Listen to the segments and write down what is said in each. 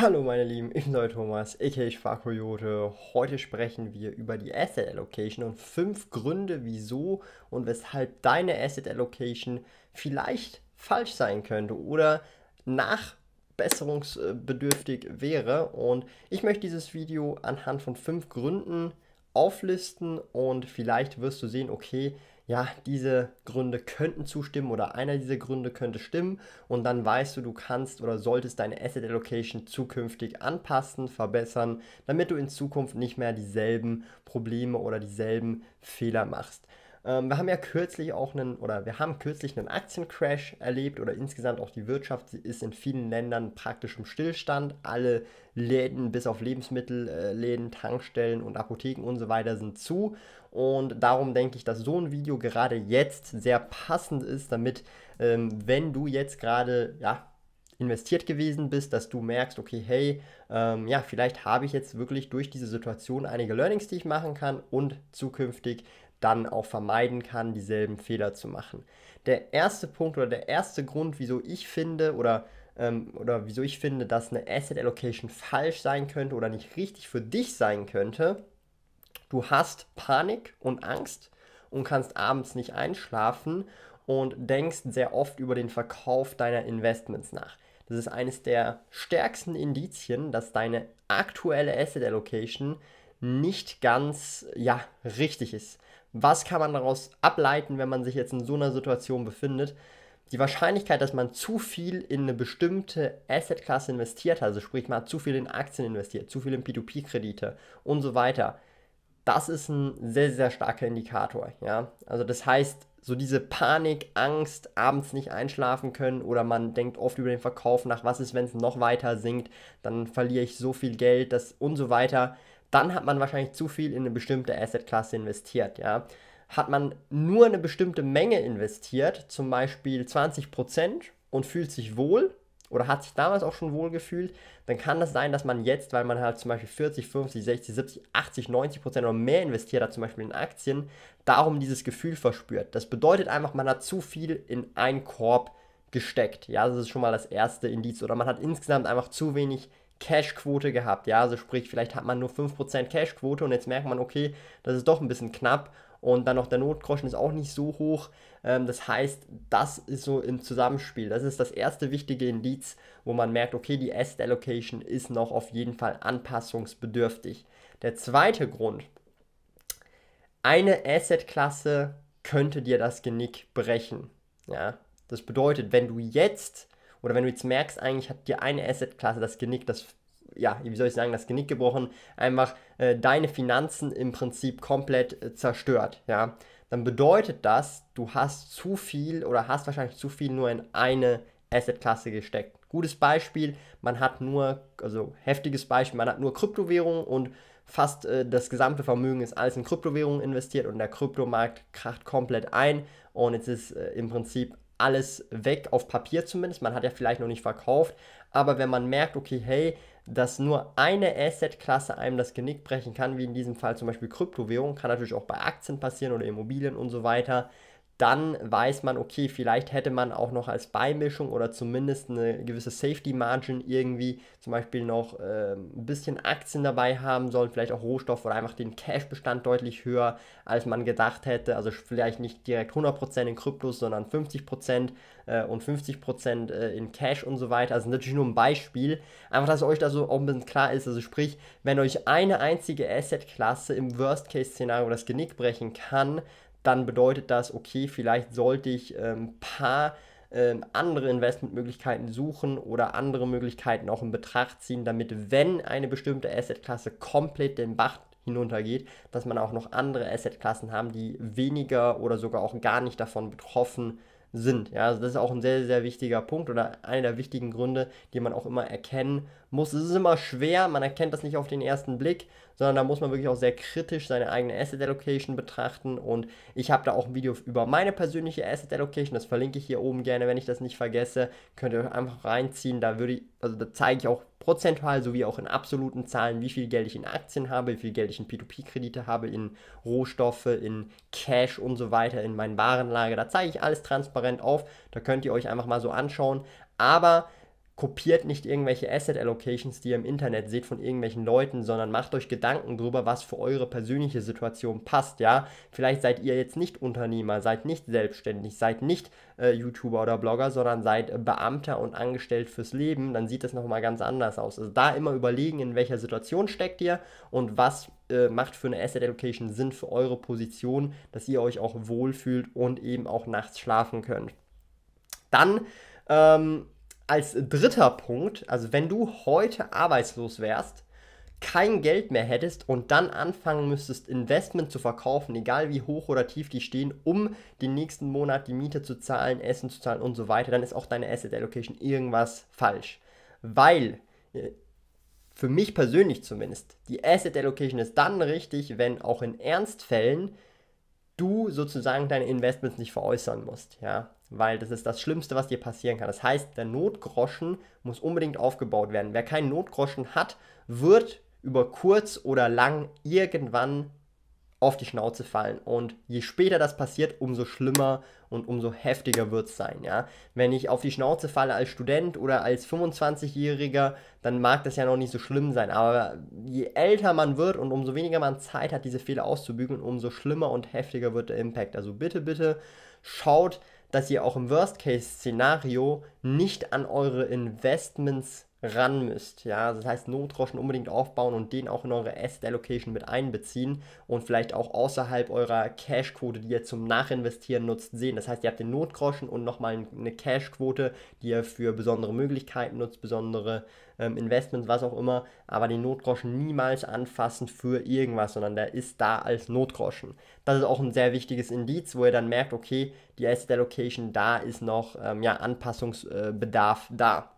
Hallo meine Lieben, ich bin der Thomas, aka heiße Coyote. Heute sprechen wir über die Asset Allocation und fünf Gründe, wieso und weshalb deine Asset Allocation vielleicht falsch sein könnte oder nachbesserungsbedürftig wäre. Und ich möchte dieses Video anhand von fünf Gründen auflisten und vielleicht wirst du sehen, okay, ja, diese Gründe könnten zustimmen oder einer dieser Gründe könnte stimmen und dann weißt du, du kannst oder solltest deine Asset Allocation zukünftig anpassen, verbessern, damit du in Zukunft nicht mehr dieselben Probleme oder dieselben Fehler machst. Ähm, wir haben ja kürzlich auch einen, oder wir haben kürzlich einen Aktiencrash erlebt oder insgesamt auch die Wirtschaft ist in vielen Ländern praktisch im Stillstand. Alle Läden bis auf Lebensmittelläden, äh, Tankstellen und Apotheken und so weiter sind zu. Und darum denke ich, dass so ein Video gerade jetzt sehr passend ist, damit, ähm, wenn du jetzt gerade, ja, investiert gewesen bist, dass du merkst, okay, hey, ähm, ja, vielleicht habe ich jetzt wirklich durch diese Situation einige Learnings, die ich machen kann und zukünftig dann auch vermeiden kann, dieselben Fehler zu machen. Der erste Punkt oder der erste Grund, wieso ich finde oder, ähm, oder wieso ich finde, dass eine Asset Allocation falsch sein könnte oder nicht richtig für dich sein könnte, du hast Panik und Angst und kannst abends nicht einschlafen und denkst sehr oft über den Verkauf deiner Investments nach. Das ist eines der stärksten Indizien, dass deine aktuelle Asset Allocation nicht ganz ja, richtig ist was kann man daraus ableiten, wenn man sich jetzt in so einer Situation befindet. Die Wahrscheinlichkeit, dass man zu viel in eine bestimmte Assetklasse investiert, also sprich, mal zu viel in Aktien investiert, zu viel in P2P-Kredite und so weiter, das ist ein sehr, sehr starker Indikator. Ja? Also das heißt, so diese Panik, Angst, abends nicht einschlafen können oder man denkt oft über den Verkauf nach, was ist, wenn es noch weiter sinkt, dann verliere ich so viel Geld, das und so weiter dann hat man wahrscheinlich zu viel in eine bestimmte Assetklasse investiert, ja. Hat man nur eine bestimmte Menge investiert, zum Beispiel 20% und fühlt sich wohl oder hat sich damals auch schon wohl gefühlt, dann kann das sein, dass man jetzt, weil man halt zum Beispiel 40, 50, 60, 70, 80, 90 Prozent oder mehr investiert hat, zum Beispiel in Aktien, darum dieses Gefühl verspürt. Das bedeutet einfach, man hat zu viel in einen Korb gesteckt. Ja, das ist schon mal das erste Indiz. Oder man hat insgesamt einfach zu wenig Cash-Quote gehabt. Ja, also sprich, vielleicht hat man nur 5% Cash-Quote und jetzt merkt man, okay, das ist doch ein bisschen knapp und dann noch der Notgroschen ist auch nicht so hoch. Ähm, das heißt, das ist so im Zusammenspiel. Das ist das erste wichtige Indiz, wo man merkt, okay, die Asset Allocation ist noch auf jeden Fall anpassungsbedürftig. Der zweite Grund, eine Asset-Klasse könnte dir das Genick brechen. Ja? Das bedeutet, wenn du jetzt oder wenn du jetzt merkst, eigentlich hat dir eine Assetklasse das Genick, das ja, wie soll ich sagen, das Genick gebrochen, einfach äh, deine Finanzen im Prinzip komplett äh, zerstört, ja, dann bedeutet das, du hast zu viel oder hast wahrscheinlich zu viel nur in eine Assetklasse gesteckt. Gutes Beispiel, man hat nur, also heftiges Beispiel, man hat nur Kryptowährungen und fast äh, das gesamte Vermögen ist alles in Kryptowährungen investiert und der Kryptomarkt kracht komplett ein und jetzt ist äh, im Prinzip alles weg, auf Papier zumindest. Man hat ja vielleicht noch nicht verkauft, aber wenn man merkt, okay, hey, dass nur eine Assetklasse einem das Genick brechen kann, wie in diesem Fall zum Beispiel Kryptowährung, kann natürlich auch bei Aktien passieren oder Immobilien und so weiter, dann weiß man, okay, vielleicht hätte man auch noch als Beimischung oder zumindest eine gewisse Safety Margin irgendwie zum Beispiel noch äh, ein bisschen Aktien dabei haben sollen, vielleicht auch Rohstoff oder einfach den Cash-Bestand deutlich höher, als man gedacht hätte. Also vielleicht nicht direkt 100% in Kryptos, sondern 50% äh, und 50% äh, in Cash und so weiter. Also natürlich nur ein Beispiel. Einfach, dass euch da so auch ein bisschen klar ist. Also sprich, wenn euch eine einzige Asset-Klasse im Worst-Case-Szenario das Genick brechen kann, dann bedeutet das, okay, vielleicht sollte ich ein ähm, paar ähm, andere Investmentmöglichkeiten suchen oder andere Möglichkeiten auch in Betracht ziehen, damit wenn eine bestimmte Assetklasse komplett den Bach hinuntergeht, dass man auch noch andere Assetklassen haben, die weniger oder sogar auch gar nicht davon betroffen sind. Ja, also das ist auch ein sehr, sehr wichtiger Punkt oder einer der wichtigen Gründe, die man auch immer erkennen muss, es ist immer schwer, man erkennt das nicht auf den ersten Blick, sondern da muss man wirklich auch sehr kritisch seine eigene Asset Allocation betrachten und ich habe da auch ein Video über meine persönliche Asset Allocation, das verlinke ich hier oben gerne, wenn ich das nicht vergesse, könnt ihr euch einfach reinziehen, da würde ich, also da zeige ich auch prozentual sowie auch in absoluten Zahlen, wie viel Geld ich in Aktien habe, wie viel Geld ich in P2P-Kredite habe, in Rohstoffe, in Cash und so weiter, in mein Warenlager, da zeige ich alles transparent auf, da könnt ihr euch einfach mal so anschauen, aber kopiert nicht irgendwelche Asset Allocations, die ihr im Internet seht von irgendwelchen Leuten, sondern macht euch Gedanken darüber, was für eure persönliche Situation passt, ja. Vielleicht seid ihr jetzt nicht Unternehmer, seid nicht selbstständig, seid nicht äh, YouTuber oder Blogger, sondern seid äh, Beamter und angestellt fürs Leben, dann sieht das nochmal ganz anders aus. Also da immer überlegen, in welcher Situation steckt ihr und was äh, macht für eine Asset Allocation Sinn für eure Position, dass ihr euch auch wohlfühlt und eben auch nachts schlafen könnt. Dann ähm, als dritter Punkt, also wenn du heute arbeitslos wärst, kein Geld mehr hättest und dann anfangen müsstest, Investment zu verkaufen, egal wie hoch oder tief die stehen, um den nächsten Monat die Miete zu zahlen, Essen zu zahlen und so weiter, dann ist auch deine Asset Allocation irgendwas falsch. Weil, äh, für mich persönlich zumindest, die Asset Allocation ist dann richtig, wenn auch in Ernstfällen du sozusagen deine Investments nicht veräußern musst. Ja? weil das ist das Schlimmste, was dir passieren kann. Das heißt, der Notgroschen muss unbedingt aufgebaut werden. Wer keinen Notgroschen hat, wird über kurz oder lang irgendwann auf die Schnauze fallen. Und je später das passiert, umso schlimmer und umso heftiger wird es sein. Ja? Wenn ich auf die Schnauze falle als Student oder als 25-Jähriger, dann mag das ja noch nicht so schlimm sein. Aber je älter man wird und umso weniger man Zeit hat, diese Fehler auszubügeln, umso schlimmer und heftiger wird der Impact. Also bitte, bitte schaut, dass ihr auch im Worst-Case-Szenario nicht an eure Investments ran müsst. Ja, das heißt, Notroschen unbedingt aufbauen und den auch in eure Asset Allocation mit einbeziehen und vielleicht auch außerhalb eurer Cash-Quote, die ihr zum Nachinvestieren nutzt, sehen. Das heißt, ihr habt den Notgroschen und nochmal eine Cash-Quote, die ihr für besondere Möglichkeiten nutzt, besondere ähm, Investments, was auch immer, aber den Notgroschen niemals anfassen für irgendwas, sondern der ist da als Notgroschen. Das ist auch ein sehr wichtiges Indiz, wo ihr dann merkt, okay, die Asset Allocation da ist noch ähm, ja, Anpassungsbedarf äh, da.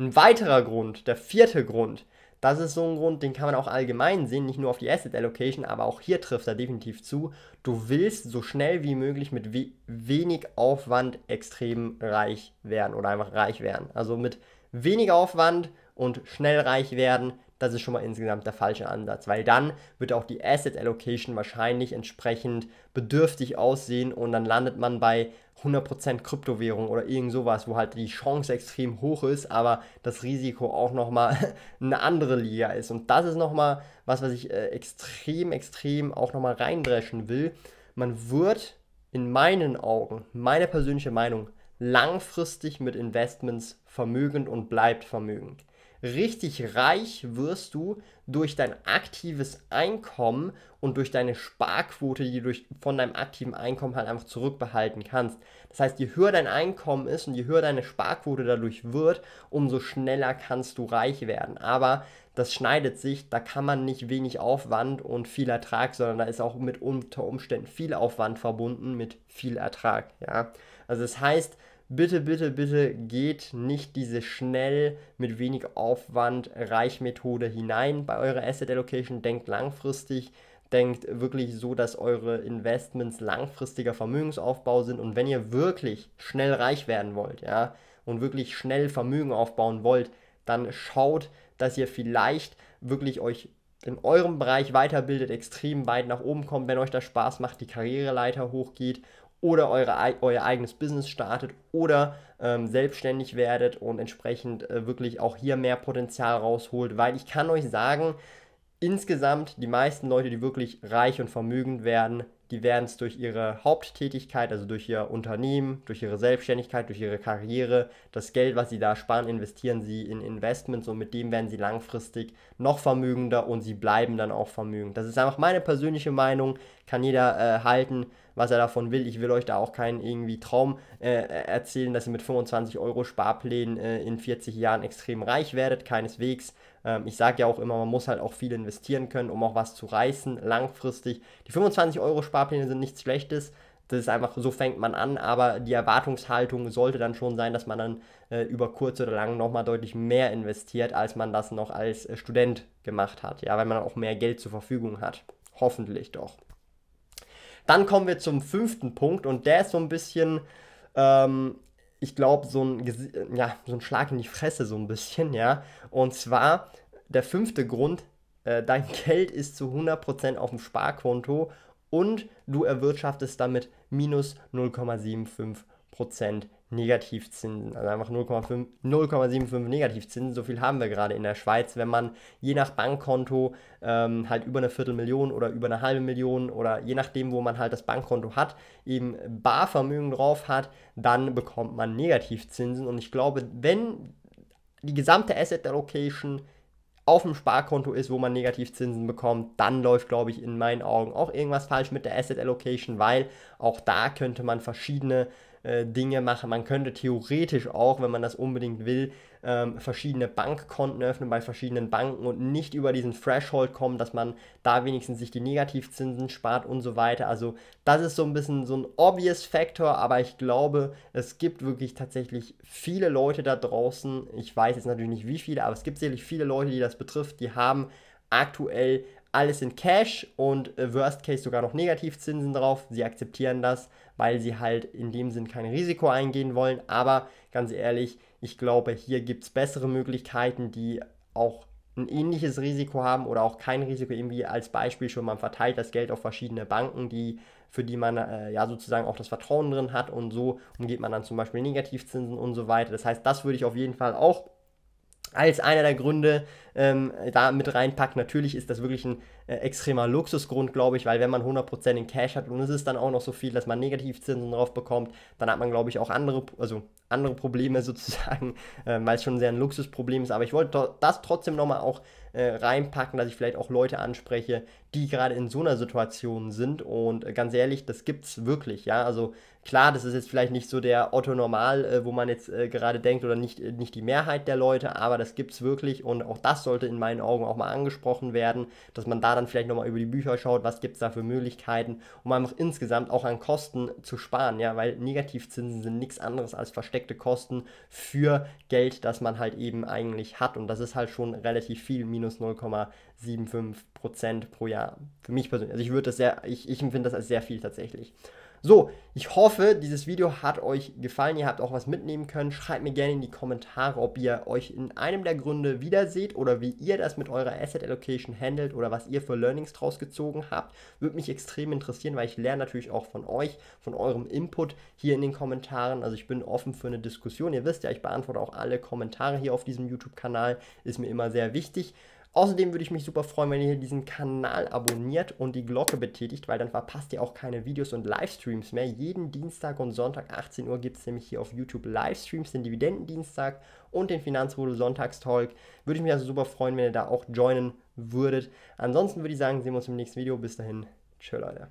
Ein weiterer Grund, der vierte Grund, das ist so ein Grund, den kann man auch allgemein sehen, nicht nur auf die Asset Allocation, aber auch hier trifft er definitiv zu. Du willst so schnell wie möglich mit we wenig Aufwand extrem reich werden oder einfach reich werden. Also mit wenig Aufwand und schnell reich werden das ist schon mal insgesamt der falsche Ansatz, weil dann wird auch die Asset Allocation wahrscheinlich entsprechend bedürftig aussehen und dann landet man bei 100% Kryptowährung oder irgend sowas, wo halt die Chance extrem hoch ist, aber das Risiko auch nochmal eine andere Liga ist. Und das ist nochmal was, was ich äh, extrem, extrem auch nochmal reindreschen will. Man wird in meinen Augen, meine persönliche Meinung, langfristig mit Investments vermögend und bleibt vermögend. Richtig reich wirst du durch dein aktives Einkommen und durch deine Sparquote, die du von deinem aktiven Einkommen halt einfach zurückbehalten kannst. Das heißt, je höher dein Einkommen ist und je höher deine Sparquote dadurch wird, umso schneller kannst du reich werden. Aber das schneidet sich, da kann man nicht wenig Aufwand und viel Ertrag, sondern da ist auch mit unter Umständen viel Aufwand verbunden mit viel Ertrag. Ja? Also das heißt, bitte, bitte, bitte geht nicht diese schnell mit wenig Aufwand Reichmethode hinein bei eurer Asset Allocation. Denkt langfristig, denkt wirklich so, dass eure Investments langfristiger Vermögensaufbau sind. Und wenn ihr wirklich schnell reich werden wollt, ja, und wirklich schnell Vermögen aufbauen wollt, dann schaut, dass ihr vielleicht wirklich euch in eurem Bereich weiterbildet, extrem weit nach oben kommt, wenn euch das Spaß macht, die Karriereleiter hochgeht oder eure, euer eigenes Business startet oder ähm, selbstständig werdet und entsprechend äh, wirklich auch hier mehr Potenzial rausholt, weil ich kann euch sagen, insgesamt die meisten Leute, die wirklich reich und vermögend werden, die werden es durch ihre Haupttätigkeit, also durch ihr Unternehmen, durch ihre Selbstständigkeit, durch ihre Karriere, das Geld, was sie da sparen, investieren sie in Investments und mit dem werden sie langfristig noch vermögender und sie bleiben dann auch vermögend. Das ist einfach meine persönliche Meinung, kann jeder äh, halten, was er davon will. Ich will euch da auch keinen irgendwie Traum äh, erzählen, dass ihr mit 25 Euro Sparplänen äh, in 40 Jahren extrem reich werdet, keineswegs. Ähm, ich sage ja auch immer, man muss halt auch viel investieren können, um auch was zu reißen, langfristig. Die 25 Euro Sparpläne sind nichts Schlechtes. Das ist einfach, so fängt man an, aber die Erwartungshaltung sollte dann schon sein, dass man dann äh, über kurz oder lang nochmal deutlich mehr investiert, als man das noch als äh, Student gemacht hat, ja, weil man auch mehr Geld zur Verfügung hat. Hoffentlich doch. Dann kommen wir zum fünften Punkt und der ist so ein bisschen ähm, ich glaube, so, ein, ja, so ein Schlag in die Fresse, so ein bisschen, ja. Und zwar der fünfte Grund, äh, dein Geld ist zu 100% auf dem Sparkonto und du erwirtschaftest damit minus 0,75 Prozent Negativzinsen, also einfach 0,75 Negativzinsen. So viel haben wir gerade in der Schweiz, wenn man je nach Bankkonto ähm, halt über eine Viertelmillion oder über eine halbe Million oder je nachdem, wo man halt das Bankkonto hat, eben Barvermögen drauf hat, dann bekommt man Negativzinsen. Und ich glaube, wenn die gesamte Asset Allocation auf dem Sparkonto ist, wo man Negativzinsen bekommt, dann läuft, glaube ich, in meinen Augen auch irgendwas falsch mit der Asset Allocation, weil auch da könnte man verschiedene äh, Dinge machen. Man könnte theoretisch auch, wenn man das unbedingt will, ähm, verschiedene Bankkonten öffnen bei verschiedenen Banken und nicht über diesen Threshold kommen, dass man da wenigstens sich die Negativzinsen spart und so weiter. Also das ist so ein bisschen so ein obvious Factor, aber ich glaube, es gibt wirklich tatsächlich viele Leute da draußen. Ich weiß jetzt natürlich nicht wie viele, aber es gibt sicherlich viele Leute, die das betrifft, die haben aktuell alles in Cash und äh, Worst Case sogar noch Negativzinsen drauf. Sie akzeptieren das, weil sie halt in dem Sinn kein Risiko eingehen wollen. Aber ganz ehrlich, ich glaube, hier gibt es bessere Möglichkeiten, die auch ein ähnliches Risiko haben oder auch kein Risiko irgendwie als Beispiel schon, man verteilt das Geld auf verschiedene Banken, die, für die man äh, ja sozusagen auch das Vertrauen drin hat und so umgeht man dann zum Beispiel Negativzinsen und so weiter. Das heißt, das würde ich auf jeden Fall auch als einer der Gründe ähm, da mit reinpackt. Natürlich ist das wirklich ein äh, extremer Luxusgrund, glaube ich, weil wenn man 100% in Cash hat und es ist dann auch noch so viel, dass man Negativzinsen drauf bekommt, dann hat man, glaube ich, auch andere, also andere Probleme sozusagen, äh, weil es schon sehr ein Luxusproblem ist. Aber ich wollte das trotzdem nochmal auch äh, reinpacken, dass ich vielleicht auch Leute anspreche, die gerade in so einer Situation sind. Und äh, ganz ehrlich, das gibt's wirklich, ja. Also klar, das ist jetzt vielleicht nicht so der Otto Normal, äh, wo man jetzt äh, gerade denkt, oder nicht, äh, nicht die Mehrheit der Leute, aber das gibt's wirklich und auch das sollte in meinen Augen auch mal angesprochen werden, dass man da dann vielleicht nochmal über die Bücher schaut, was gibt es da für Möglichkeiten, um einfach insgesamt auch an Kosten zu sparen, ja, weil Negativzinsen sind nichts anderes als versteckte Kosten für Geld, das man halt eben eigentlich hat. Und das ist halt schon relativ viel, minus minus 0,75 Prozent pro Jahr. Für mich persönlich. Also ich würde das sehr, ich, ich empfinde das als sehr viel tatsächlich. So, ich hoffe, dieses Video hat euch gefallen. Ihr habt auch was mitnehmen können. Schreibt mir gerne in die Kommentare, ob ihr euch in einem der Gründe wiederseht oder wie ihr das mit eurer Asset Allocation handelt oder was ihr für Learnings draus gezogen habt. Würde mich extrem interessieren, weil ich lerne natürlich auch von euch, von eurem Input hier in den Kommentaren. Also ich bin offen für eine Diskussion. Ihr wisst ja, ich beantworte auch alle Kommentare hier auf diesem YouTube-Kanal. Ist mir immer sehr wichtig. Außerdem würde ich mich super freuen, wenn ihr diesen Kanal abonniert und die Glocke betätigt, weil dann verpasst ihr auch keine Videos und Livestreams mehr. Jeden Dienstag und Sonntag 18 Uhr gibt es nämlich hier auf YouTube Livestreams, den Dividendendienstag und den Finanzwudel Sonntagstalk. Würde ich mich also super freuen, wenn ihr da auch joinen würdet. Ansonsten würde ich sagen, sehen wir uns im nächsten Video. Bis dahin, tschö Leute.